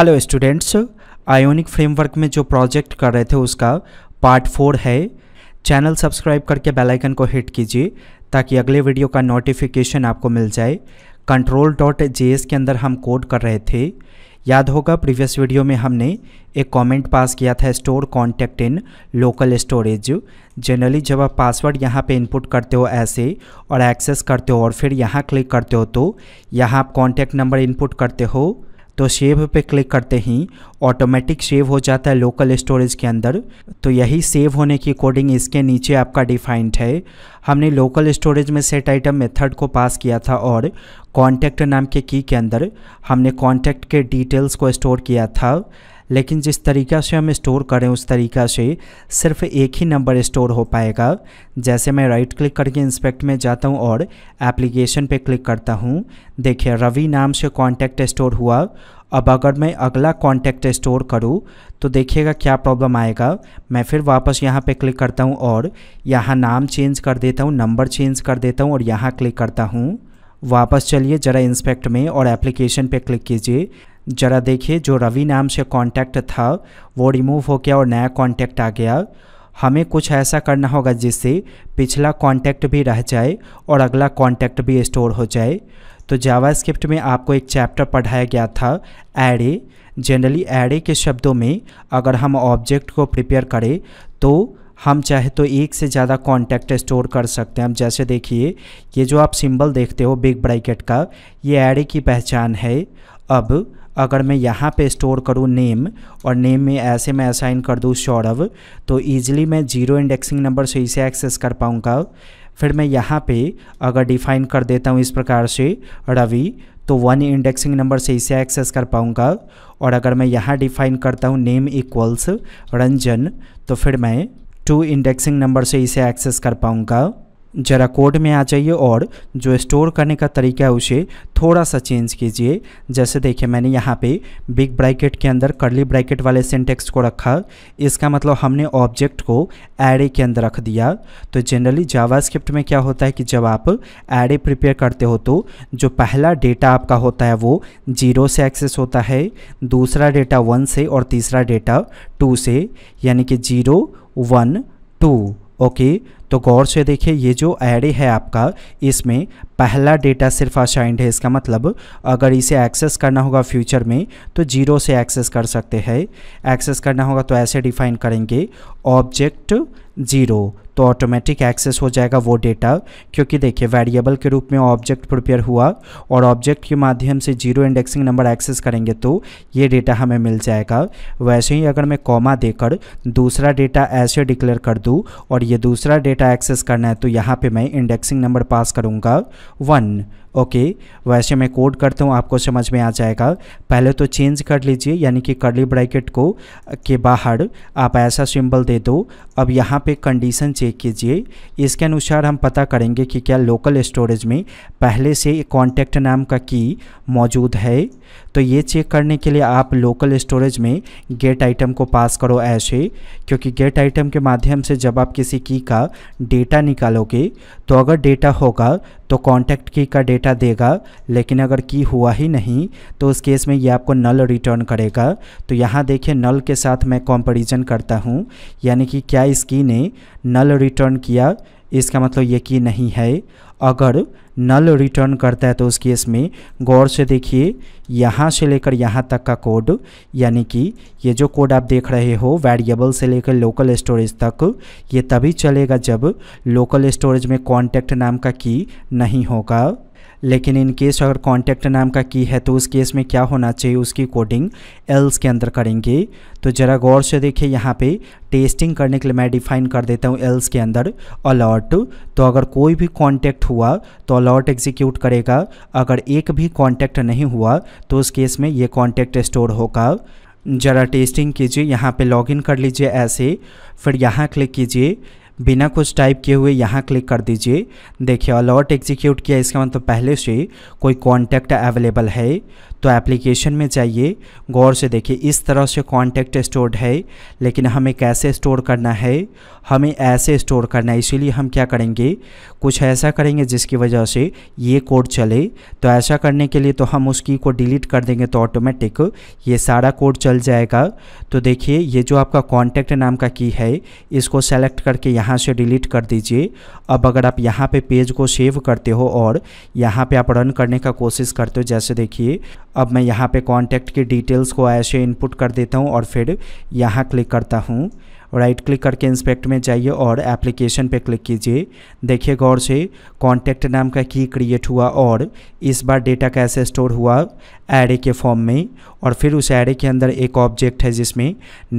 Hello students ionic framework में जो project कर रहे थे उसका पार्ट फोर है चैनल सब्सक्राइब करके बेल आइकन को हिट कीजिए ताकि अगले वीडियो का नोटिफिकेशन आपको मिल जाए कंट्रोल डॉट जे के अंदर हम कोड कर रहे थे याद होगा प्रीवियस वीडियो में हमने एक कमेंट पास किया था store contact in local storage generally जब आप पासवर्ड यहाँ पे इनपुट करते हो ऐसे और एक्सेस करते हो और फिर यहाँ क्लिक करते हो तो यहाँ आप कॉन्टैक्ट नंबर इनपुट करते हो तो सेव पे क्लिक करते ही ऑटोमेटिक सेव हो जाता है लोकल स्टोरेज के अंदर तो यही सेव होने की कोडिंग इसके नीचे आपका डिफाइंड है हमने लोकल स्टोरेज में सेट आइटम मेथड को पास किया था और कॉन्टैक्ट नाम के की के अंदर हमने कॉन्टैक्ट के डिटेल्स को स्टोर किया था लेकिन जिस तरीक़ा से हम स्टोर करें उस तरीक़ा से सिर्फ एक ही नंबर स्टोर हो पाएगा जैसे मैं राइट क्लिक करके इंस्पेक्ट में जाता हूँ और एप्लीकेशन पे क्लिक करता हूँ देखिए रवि नाम से कॉन्टैक्ट स्टोर हुआ अब अगर मैं अगला कॉन्टैक्ट स्टोर करूँ तो देखिएगा क्या प्रॉब्लम आएगा मैं फिर वापस यहाँ पर क्लिक करता हूँ और यहाँ नाम चेंज कर देता हूँ नंबर चेंज कर देता हूँ और यहाँ क्लिक करता हूँ वापस चलिए ज़रा इंस्पेक्ट में और एप्लीकेशन पे क्लिक कीजिए जरा देखिए जो रवि नाम से कॉन्टैक्ट था वो रिमूव हो गया और नया कॉन्टैक्ट आ गया हमें कुछ ऐसा करना होगा जिससे पिछला कॉन्टैक्ट भी रह जाए और अगला कॉन्टैक्ट भी स्टोर हो जाए तो जावास्क्रिप्ट में आपको एक चैप्टर पढ़ाया गया था एरे जनरली एरे के शब्दों में अगर हम ऑब्जेक्ट को प्रिपेयर करें तो हम चाहे तो एक से ज़्यादा कॉन्टैक्ट स्टोर कर सकते हैं हम जैसे देखिए ये जो आप सिंबल देखते हो बिग ब्रैकेट का ये एरे की पहचान है अब अगर मैं यहाँ पे स्टोर करूँ नेम और नेम में ऐसे मैं असाइन कर दूँ सौरभ तो ईजिली मैं जीरो इंडेक्सिंग नंबर से इसे एक्सेस कर पाऊँगा फिर मैं यहाँ पे अगर डिफाइन कर देता हूँ इस प्रकार से रवि तो वन इंडेक्सिंग नंबर से इसे एक्सेस कर पाऊँगा और अगर मैं यहाँ डिफाइन करता हूँ नेम इक्वल्स रंजन तो फिर मैं टू इंडेक्सिंग नंबर से इसे एक्सेस कर पाऊँगा जरा कोड में आ जाइए और जो स्टोर करने का तरीका है उसे थोड़ा सा चेंज कीजिए जैसे देखिए मैंने यहाँ पे बिग ब्रैकेट के अंदर करली ब्रैकेट वाले सिंटेक्स को रखा इसका मतलब हमने ऑब्जेक्ट को एरे के अंदर रख दिया तो जनरली जावा स्क्रिप्ट में क्या होता है कि जब आप एरे प्रिपेयर करते हो तो जो पहला डेटा आपका होता है वो जीरो से एक्सेस होता है दूसरा डेटा वन से और तीसरा डेटा टू से यानी कि zero one two okay okay, तो गौर से देखिए ये जो एरे है आपका इसमें पहला डेटा सिर्फ असाइंड है इसका मतलब अगर इसे एक्सेस करना होगा फ्यूचर में तो जीरो से एक्सेस कर सकते हैं एक्सेस करना होगा तो ऐसे डिफाइन करेंगे ऑब्जेक्ट जीरो तो ऑटोमेटिक एक्सेस हो जाएगा वो डेटा क्योंकि देखिए वेरिएबल के रूप में ऑब्जेक्ट प्रिपेयर हुआ और ऑब्जेक्ट के माध्यम से जीरो इंडेक्सिंग नंबर एक्सेस करेंगे तो ये डेटा हमें मिल जाएगा वैसे ही अगर मैं कॉमा देकर दूसरा डेटा ऐसे डिक्लेयर कर दूँ और ये दूसरा डेटा डेटा एक्सेस करना है तो यहाँ पे मैं इंडेक्सिंग नंबर पास करूँगा वन ओके वैसे मैं कोड करता हूँ आपको समझ में आ जाएगा पहले तो चेंज कर लीजिए यानी कि कर्ली ब्रैकेट को के बाहर आप ऐसा सिंबल दे दो अब यहाँ पे कंडीशन चेक कीजिए इसके अनुसार हम पता करेंगे कि क्या लोकल स्टोरेज में पहले से कॉन्टैक्ट नाम का की मौजूद है तो ये चेक करने के लिए आप लोकल स्टोरेज में गेट आइटम को पास करो ऐसे क्योंकि गेट आइटम के माध्यम से जब आप किसी की का डेटा निकालोगे तो अगर डेटा होगा तो कॉन्टैक्ट की का डेटा देगा लेकिन अगर की हुआ ही नहीं तो उस केस में ये आपको नल रिटर्न करेगा तो यहाँ देखिए नल के साथ मैं कंपैरिजन करता हूँ यानी कि क्या इस की ने नल रिटर्न किया इसका मतलब ये कि नहीं है अगर नल रिटर्न करता है तो उस केस में गौर से देखिए यहाँ से लेकर यहाँ तक का कोड यानी कि ये जो कोड आप देख रहे हो वेरिएबल से लेकर लोकल स्टोरेज तक ये तभी चलेगा जब लोकल स्टोरेज में कॉन्टैक्ट नाम का की नहीं होगा लेकिन इन केस अगर कॉन्टैक्ट नाम का की है तो उस केस में क्या होना चाहिए उसकी कोडिंग एल्स के अंदर करेंगे तो ज़रा गौर से देखिए यहाँ पे टेस्टिंग करने के लिए मैं डिफाइन कर देता हूँ एल्स के अंदर अलॉट तो अगर कोई भी कॉन्टैक्ट हुआ तो अलॉट एग्जीक्यूट करेगा अगर एक भी कॉन्टैक्ट नहीं हुआ तो उस केस में ये कॉन्टैक्ट स्टोर होगा ज़रा टेस्टिंग कीजिए यहाँ पे लॉगिन कर लीजिए ऐसे फिर यहाँ क्लिक कीजिए बिना कुछ टाइप किए हुए यहाँ क्लिक कर दीजिए देखिए अलर्ट एग्जीक्यूट किया इसका मतलब पहले से कोई कॉन्टैक्ट अवेलेबल है तो एप्लीकेशन में जाइए गौर से देखिए इस तरह से कॉन्टैक्ट स्टोर्ड है लेकिन हमें कैसे स्टोर करना है हमें ऐसे स्टोर करना है इसीलिए हम क्या करेंगे कुछ ऐसा करेंगे जिसकी वजह से ये कोड चले तो ऐसा करने के लिए तो हम उस की को डिलीट कर देंगे तो ऑटोमेटिक ये सारा कोड चल जाएगा तो देखिए ये जो आपका कॉन्टैक्ट नाम का की है इसको सेलेक्ट करके यहाँ से डिलीट कर दीजिए अब अगर आप यहाँ पे पेज को सेव करते हो और यहाँ पर आप रन करने का कोशिश करते हो जैसे देखिए अब मैं यहाँ पे कॉन्टैक्ट की डिटेल्स को ऐसे इनपुट कर देता हूँ और फिर यहाँ क्लिक करता हूँ राइट क्लिक करके इंस्पेक्ट में जाइए और एप्लीकेशन पे क्लिक कीजिए देखिए गौर से कॉन्टैक्ट नाम का की क्रिएट हुआ और इस बार डेटा कैसे स्टोर हुआ एरे के फॉर्म में और फिर उस एरे के अंदर एक ऑब्जेक्ट है जिसमें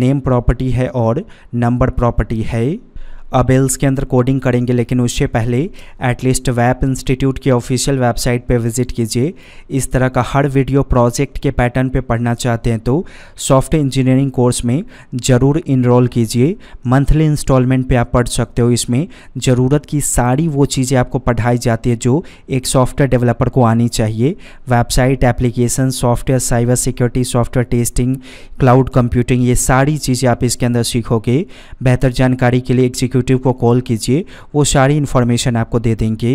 नेम प्रॉपर्टी है और नंबर प्रॉपर्टी है अबेल्स के अंदर कोडिंग करेंगे लेकिन उससे पहले एटलीस्ट वेब इंस्टीट्यूट की ऑफिशियल वेबसाइट पे विजिट कीजिए इस तरह का हर वीडियो प्रोजेक्ट के पैटर्न पे पढ़ना चाहते हैं तो सॉफ्टवेयर इंजीनियरिंग कोर्स में ज़रूर इनरोल कीजिए मंथली इंस्टॉलमेंट पे आप पढ़ सकते हो इसमें ज़रूरत की सारी वो चीज़ें आपको पढ़ाई जाती है जो एक सॉफ्टवेयर डेवलपर को आनी चाहिए website application software cyber security software testing cloud computing ये सारी चीज़ें आप इसके अंदर सीखोगे बेहतर जानकारी के लिए एग्जीक्यू एग्जीक्यूटिव को कॉल कीजिए वो सारी इन्फॉर्मेशन आपको दे देंगे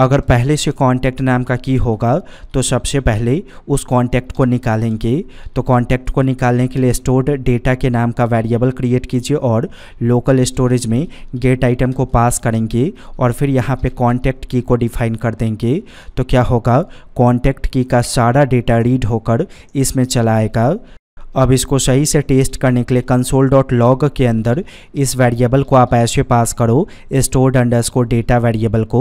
अगर पहले से कांटेक्ट नाम का की होगा तो सबसे पहले उस कांटेक्ट को निकालेंगे तो कांटेक्ट को निकालने के लिए स्टोर्ड डेटा के नाम का वेरिएबल क्रिएट कीजिए और लोकल स्टोरेज में गेट आइटम को पास करेंगे और फिर यहाँ पे कांटेक्ट की को डिफाइन कर देंगे तो क्या होगा कांटेक्ट की का सारा डेटा रीड होकर इसमें चलाएगा अब इसको सही से टेस्ट करने के लिए कंसोल डॉट लॉग के अंदर इस वेरिएबल को आप ऐसे पास करो स्टोर्ड अंडरस्कोर डेटा वेरिएबल को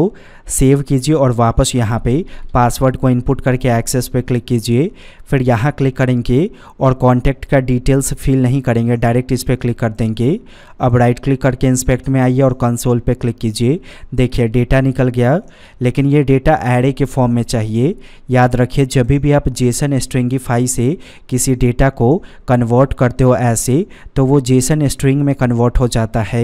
सेव कीजिए और वापस यहाँ पे पासवर्ड को इनपुट करके एक्सेस पे क्लिक कीजिए फिर यहाँ क्लिक करेंगे और कॉन्टैक्ट का डिटेल्स फिल नहीं करेंगे डायरेक्ट इस पर क्लिक कर देंगे अब राइट क्लिक करके इंस्पेक्ट में आइए और कंसोल पे क्लिक कीजिए देखिए डेटा निकल गया लेकिन ये डेटा एरे के फॉर्म में चाहिए याद रखिए जब भी आप जेसन स्ट्रिंगी से किसी डेटा को कन्वर्ट करते हो ऐसे तो वो जेसन स्ट्रिंग में कन्वर्ट हो जाता है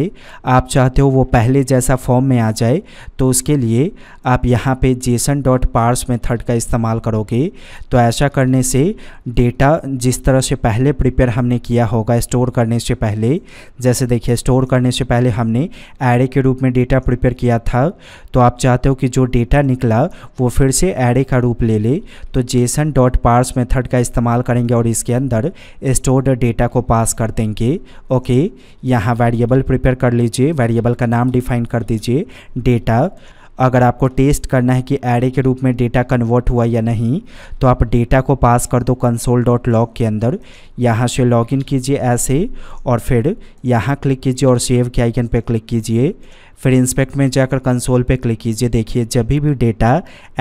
आप चाहते हो वो पहले जैसा फॉर्म में आ जाए तो उसके लिए आप यहाँ पर जेसन डॉट पार्स मेथड का इस्तेमाल करोगे तो ऐसा करने से डेटा जिस तरह से पहले प्रिपेयर हमने किया होगा स्टोर करने से पहले जैसे देखिए देखिए स्टोर करने से पहले हमने एरे के रूप में डेटा प्रिपेयर किया था तो आप चाहते हो कि जो डेटा निकला वो फिर से एरे का रूप ले ले तो जेसन डॉट पार्स मेथड का इस्तेमाल करेंगे और इसके अंदर स्टोर्ड डेटा को पास कर देंगे ओके यहाँ वेरिएबल प्रिपेयर कर लीजिए वेरिएबल का नाम डिफाइन कर दीजिए डेटा अगर आपको टेस्ट करना है कि एरे के रूप में डेटा कन्वर्ट हुआ या नहीं तो आप डेटा को पास कर दो कंसोल डॉट लॉग के अंदर यहाँ से लॉगिन कीजिए ऐसे और फिर यहाँ क्लिक कीजिए और सेव के आइकन पर क्लिक कीजिए फिर इंस्पेक्ट में जाकर कंसोल पे क्लिक कीजिए देखिए जब भी डेटा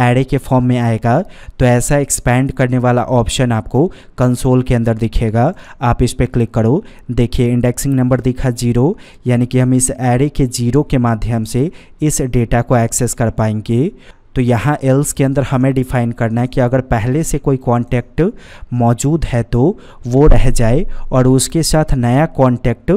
एरे के फॉर्म में आएगा तो ऐसा एक्सपैंड करने वाला ऑप्शन आपको कंसोल के अंदर दिखेगा आप इस पर क्लिक करो देखिए इंडेक्सिंग नंबर दिखा जीरो यानी कि हम इस एरे के जीरो के माध्यम से इस डेटा को एक्सेस कर पाएंगे तो यहाँ एल्स के अंदर हमें डिफाइन करना है कि अगर पहले से कोई कॉन्टैक्ट मौजूद है तो वो रह जाए और उसके साथ नया कॉन्टैक्ट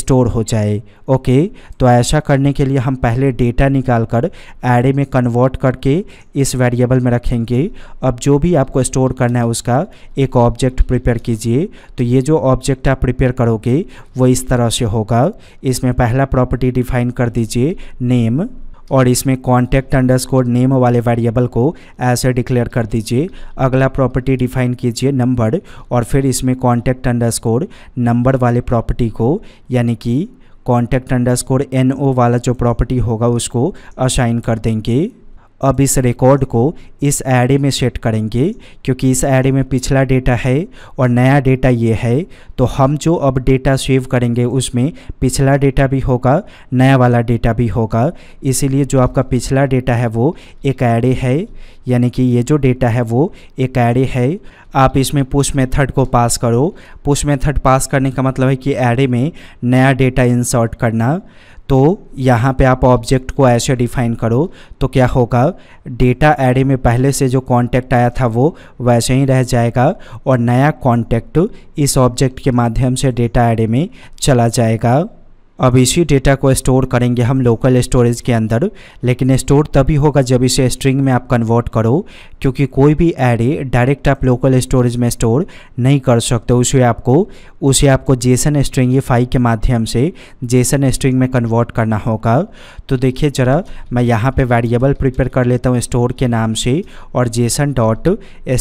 स्टोर हो जाए ओके तो ऐसा करने के लिए हम पहले डेटा निकाल कर एरे में कन्वर्ट करके इस वेरिएबल में रखेंगे अब जो भी आपको स्टोर करना है उसका एक ऑब्जेक्ट प्रिपेयर कीजिए तो ये जो ऑब्जेक्ट आप प्रिपेयर करोगे वो इस तरह से होगा इसमें पहला प्रॉपर्टी डिफाइन कर दीजिए नेम और इसमें कॉन्टैक्ट अंडरस्कोर नेम वाले वेरिएबल को ऐसे डिक्लेयर कर दीजिए अगला प्रॉपर्टी डिफाइन कीजिए नंबर और फिर इसमें कॉन्टैक्ट अंडरस्कोर नंबर वाले प्रॉपर्टी को यानी कि कॉन्टैक्ट अंडरस्कोर एन ओ वाला जो प्रॉपर्टी होगा उसको असाइन कर देंगे अब इस रिकॉर्ड को इस एरे में सेट करेंगे क्योंकि इस एरे में पिछला डेटा है और नया डेटा ये है तो हम जो अब डेटा सेव करेंगे उसमें पिछला डेटा भी होगा नया वाला डेटा भी होगा इसीलिए जो आपका पिछला डेटा है वो एक एरे है यानी कि ये जो डेटा है वो एक एरे है आप इसमें पुश मेथड को पास करो पुश मेथड पास करने का मतलब है कि एडे में नया डेटा इंसर्ट करना तो यहाँ पे आप ऑब्जेक्ट को ऐसे डिफाइन करो तो क्या होगा डेटा एरे में पहले से जो कॉन्टैक्ट आया था वो वैसे ही रह जाएगा और नया कॉन्टैक्ट इस ऑब्जेक्ट के माध्यम से डेटा एरे में चला जाएगा अब इसी डेटा को स्टोर करेंगे हम लोकल स्टोरेज के अंदर लेकिन स्टोर तभी होगा जब इसे स्ट्रिंग में आप कन्वर्ट करो क्योंकि कोई भी एरे डायरेक्ट आप लोकल स्टोरेज में स्टोर नहीं कर सकते उसे आपको उसे आपको जेसन स्ट्रिंग फाइव के माध्यम से जेसन स्ट्रिंग में कन्वर्ट करना होगा तो देखिए ज़रा मैं यहाँ पे वेरिएबल प्रिपेयर कर लेता हूँ स्टोर के नाम से और JSON dot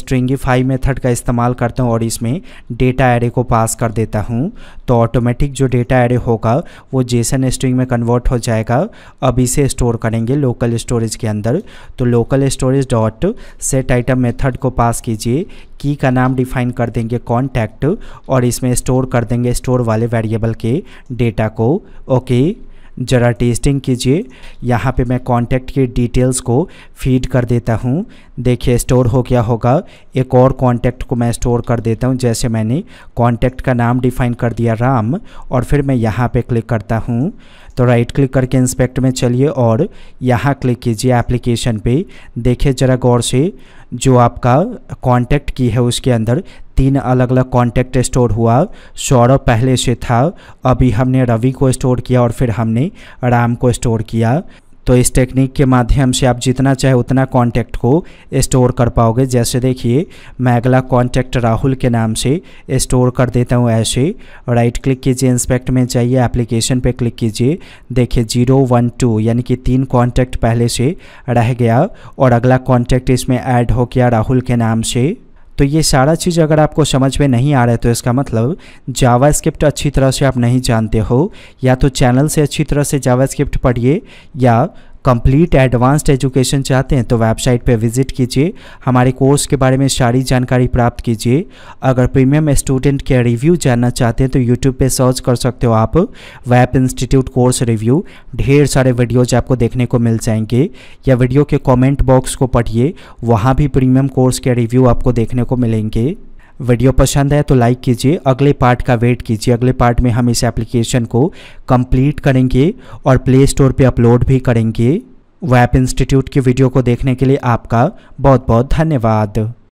stringify method का इस्तेमाल करता हूँ और इसमें डेटा एडे को पास कर देता हूँ तो ऑटोमेटिक जो डेटा एडे होगा वो जेसन स्ट्रिंग में कन्वर्ट हो जाएगा अब इसे स्टोर करेंगे लोकल स्टोरेज के अंदर तो local storage dot set item method को पास कीजिए की का नाम डिफाइन कर देंगे कॉन्टैक्ट और इसमें स्टोर कर देंगे स्टोर वाले वेरिएबल के डेटा को ओके okay. ज़रा टेस्टिंग कीजिए यहाँ पे मैं कॉन्टैक्ट के डिटेल्स को फीड कर देता हूँ देखिए स्टोर हो गया होगा एक और कॉन्टैक्ट को मैं स्टोर कर देता हूँ जैसे मैंने कॉन्टैक्ट का नाम डिफाइन कर दिया राम और फिर मैं यहाँ पे क्लिक करता हूँ तो राइट क्लिक करके इंस्पेक्ट में चलिए और यहाँ क्लिक कीजिए एप्लीकेशन पे देखिए ज़रा गौर से जो आपका कॉन्टैक्ट की है उसके अंदर तीन अलग अलग कॉन्टैक्ट स्टोर हुआ सौरभ पहले से था अभी हमने रवि को स्टोर किया और फिर हमने राम को स्टोर किया तो इस टेक्निक के माध्यम से आप जितना चाहे उतना कॉन्टैक्ट को स्टोर कर पाओगे जैसे देखिए मैं अगला कॉन्टैक्ट राहुल के नाम से स्टोर कर देता हूँ ऐसे राइट क्लिक कीजिए इंस्पेक्ट में जाइए एप्लीकेशन पे क्लिक कीजिए देखिए जीरो वन टू यानी कि तीन कॉन्टैक्ट पहले से रह गया और अगला कॉन्टैक्ट इसमें ऐड हो गया राहुल के नाम से तो ये सारा चीज़ अगर आपको समझ में नहीं आ रहा है तो इसका मतलब जावा अच्छी तरह से आप नहीं जानते हो या तो चैनल से अच्छी तरह से जावा पढ़िए या कंप्लीट एडवांस्ड एजुकेशन चाहते हैं तो वेबसाइट पर विजिट कीजिए हमारे कोर्स के बारे में सारी जानकारी प्राप्त कीजिए अगर प्रीमियम स्टूडेंट के रिव्यू जानना चाहते हैं तो यूट्यूब पर सर्च कर सकते हो आप वेब इंस्टीट्यूट कोर्स रिव्यू ढेर सारे वीडियोज आपको देखने को मिल जाएंगे या वीडियो के कॉमेंट बॉक्स को पढ़िए वहाँ भी प्रीमियम कोर्स के रिव्यू आपको देखने को मिलेंगे वीडियो पसंद है तो लाइक कीजिए अगले पार्ट का वेट कीजिए अगले पार्ट में हम इस एप्लीकेशन को कंप्लीट करेंगे और प्ले स्टोर पर अपलोड भी करेंगे वैप इंस्टीट्यूट की वीडियो को देखने के लिए आपका बहुत बहुत धन्यवाद